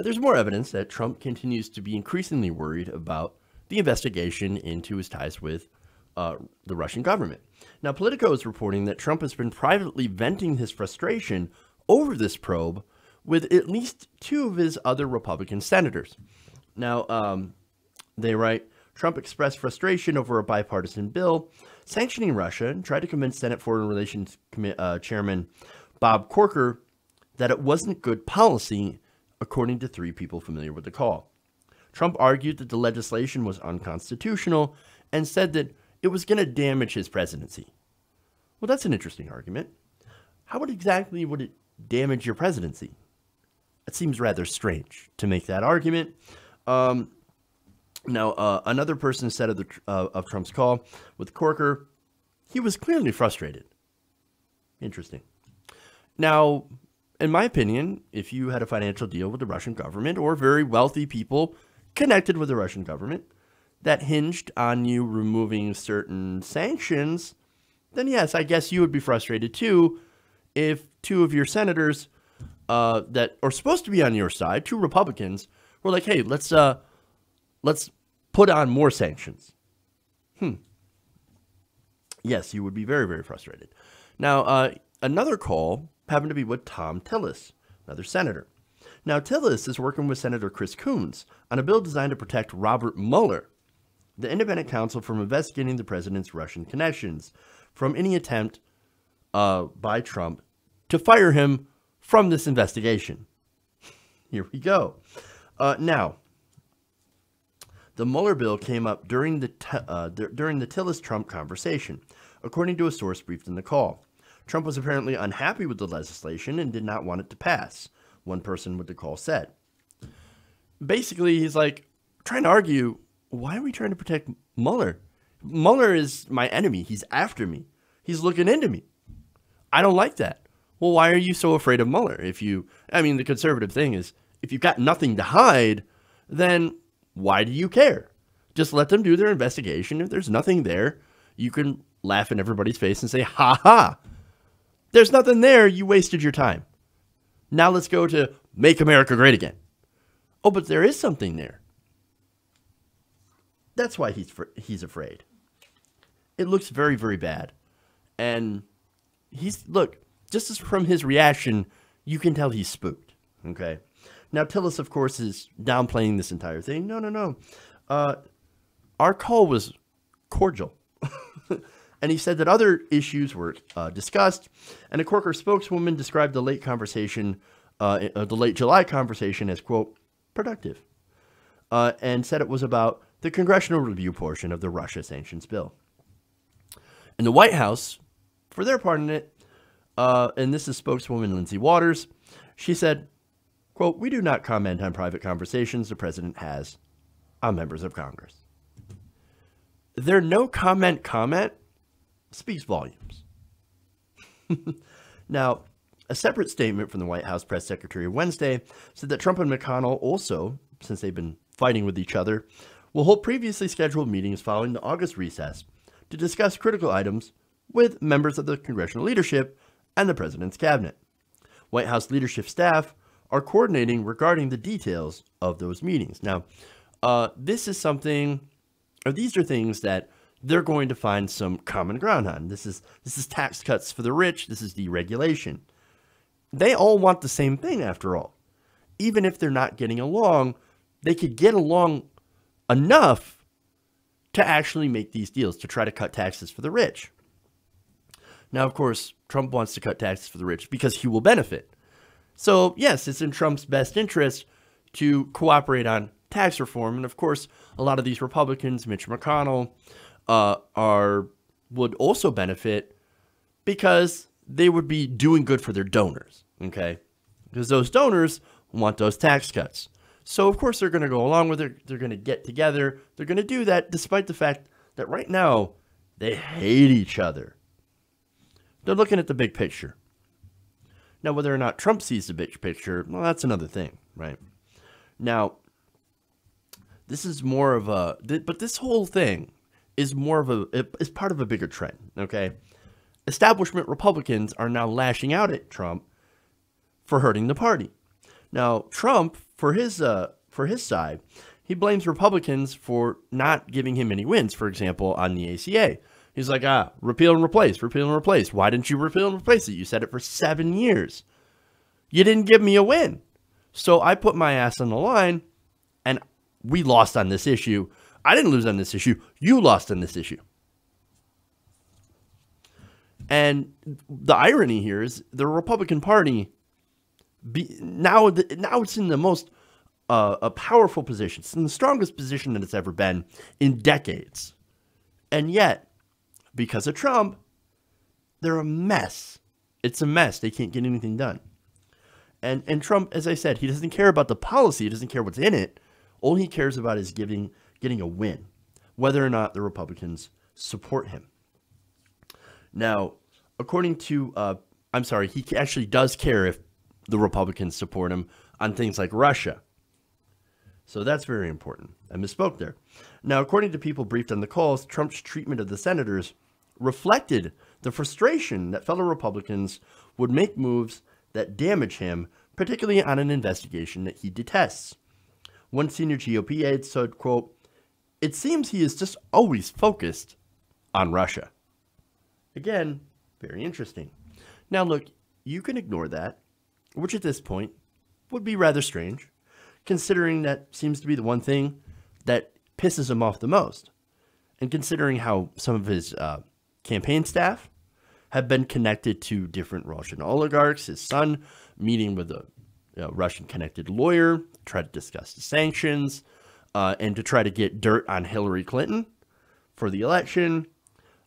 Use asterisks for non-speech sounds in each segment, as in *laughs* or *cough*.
Now, there's more evidence that Trump continues to be increasingly worried about the investigation into his ties with uh, the Russian government. Now, Politico is reporting that Trump has been privately venting his frustration over this probe with at least two of his other Republican senators. Now, um, they write, Trump expressed frustration over a bipartisan bill sanctioning Russia and tried to convince Senate Foreign Relations uh, Chairman Bob Corker that it wasn't good policy according to three people familiar with the call. Trump argued that the legislation was unconstitutional and said that it was going to damage his presidency. Well, that's an interesting argument. How exactly would it damage your presidency? It seems rather strange to make that argument. Um, now, uh, another person said of, the, uh, of Trump's call with Corker, he was clearly frustrated. Interesting. Now, in my opinion, if you had a financial deal with the Russian government or very wealthy people connected with the Russian government that hinged on you removing certain sanctions, then yes, I guess you would be frustrated too if two of your senators uh, that are supposed to be on your side, two Republicans, were like, "Hey, let's uh, let's put on more sanctions." Hmm. Yes, you would be very very frustrated. Now, uh, another call happened to be with Tom Tillis, another senator. Now, Tillis is working with Senator Chris Coons on a bill designed to protect Robert Mueller, the independent counsel, from investigating the president's Russian connections from any attempt uh, by Trump to fire him from this investigation. *laughs* Here we go. Uh, now, the Mueller bill came up during the uh, during the Tillis Trump conversation, according to a source briefed in the call. Trump was apparently unhappy with the legislation and did not want it to pass, one person with the call said. Basically, he's like trying to argue why are we trying to protect Mueller? Mueller is my enemy. He's after me, he's looking into me. I don't like that. Well, why are you so afraid of Mueller? If you, I mean, the conservative thing is if you've got nothing to hide, then why do you care? Just let them do their investigation. If there's nothing there, you can laugh in everybody's face and say, ha ha, there's nothing there. You wasted your time. Now let's go to make America great again. Oh, but there is something there. That's why he's he's afraid. It looks very very bad, and he's look just as from his reaction, you can tell he's spooked. Okay, now Tillis of course is downplaying this entire thing. No, no, no. Uh, our call was cordial. *laughs* and he said that other issues were uh, discussed, and a Corker spokeswoman described the late conversation, uh, uh the late July conversation, as quote productive, uh, and said it was about the congressional review portion of the Russia sanctions bill. And the White House, for their part in it, uh, and this is spokeswoman Lindsay Waters, she said, quote, we do not comment on private conversations the president has on members of Congress. Their no comment comment speaks volumes. *laughs* now, a separate statement from the White House press secretary Wednesday said that Trump and McConnell also, since they've been fighting with each other, will hold previously scheduled meetings following the August recess to discuss critical items with members of the congressional leadership and the president's cabinet. White House leadership staff are coordinating regarding the details of those meetings. Now, uh, this is something, or these are things that they're going to find some common ground on. This is this is tax cuts for the rich, this is deregulation. They all want the same thing after all. Even if they're not getting along, they could get along enough to actually make these deals to try to cut taxes for the rich. Now, of course, Trump wants to cut taxes for the rich because he will benefit. So, yes, it's in Trump's best interest to cooperate on tax reform. And of course, a lot of these Republicans, Mitch McConnell, uh, are would also benefit because they would be doing good for their donors, okay? Because those donors want those tax cuts. So of course they're going to go along with it. They're going to get together. They're going to do that despite the fact that right now they hate each other. They're looking at the big picture. Now whether or not Trump sees the big picture, well that's another thing, right? Now this is more of a but this whole thing is more of a is part of a bigger trend. Okay, establishment Republicans are now lashing out at Trump for hurting the party. Now Trump, for his uh, for his side, he blames Republicans for not giving him any wins. For example, on the ACA, he's like, ah, repeal and replace, repeal and replace. Why didn't you repeal and replace it? You said it for seven years. You didn't give me a win. So I put my ass on the line, and we lost on this issue I didn't lose on this issue. You lost on this issue. And the irony here is the Republican Party be, now the, now it's in the most uh, a powerful position. It's in the strongest position that it's ever been in decades. And yet, because of Trump, they're a mess. It's a mess. They can't get anything done. And and Trump, as I said, he doesn't care about the policy. He doesn't care what's in it. All he cares about is giving getting a win, whether or not the Republicans support him. Now, according to, uh, I'm sorry, he actually does care if the Republicans support him on things like Russia. So that's very important. I misspoke there. Now, according to people briefed on the calls, Trump's treatment of the senators reflected the frustration that fellow Republicans would make moves that damage him, particularly on an investigation that he detests. One senior GOP aide said, quote, it seems he is just always focused on Russia. Again, very interesting. Now, look, you can ignore that, which at this point would be rather strange, considering that seems to be the one thing that pisses him off the most. And considering how some of his uh, campaign staff have been connected to different Russian oligarchs, his son meeting with a you know, Russian connected lawyer, tried to discuss the sanctions, uh, and to try to get dirt on Hillary Clinton for the election,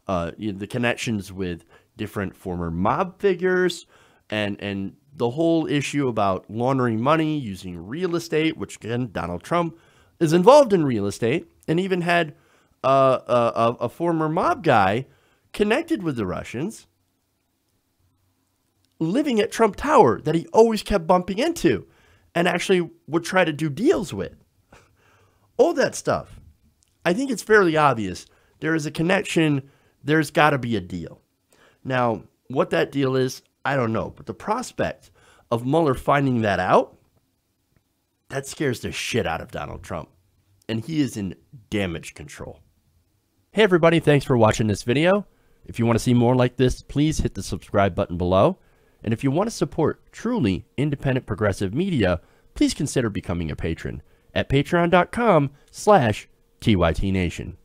uh, you know, the connections with different former mob figures, and and the whole issue about laundering money using real estate, which again Donald Trump is involved in real estate, and even had uh, uh a, a former mob guy connected with the Russians living at Trump Tower that he always kept bumping into and actually would try to do deals with all that stuff. I think it's fairly obvious. There is a connection, there's got to be a deal. Now, what that deal is, I don't know, but the prospect of Mueller finding that out, that scares the shit out of Donald Trump, and he is in damage control. Hey everybody, thanks for watching this video. If you want to see more like this, please hit the subscribe button below. And if you want to support truly independent progressive media, please consider becoming a patron at patreon.com slash TYT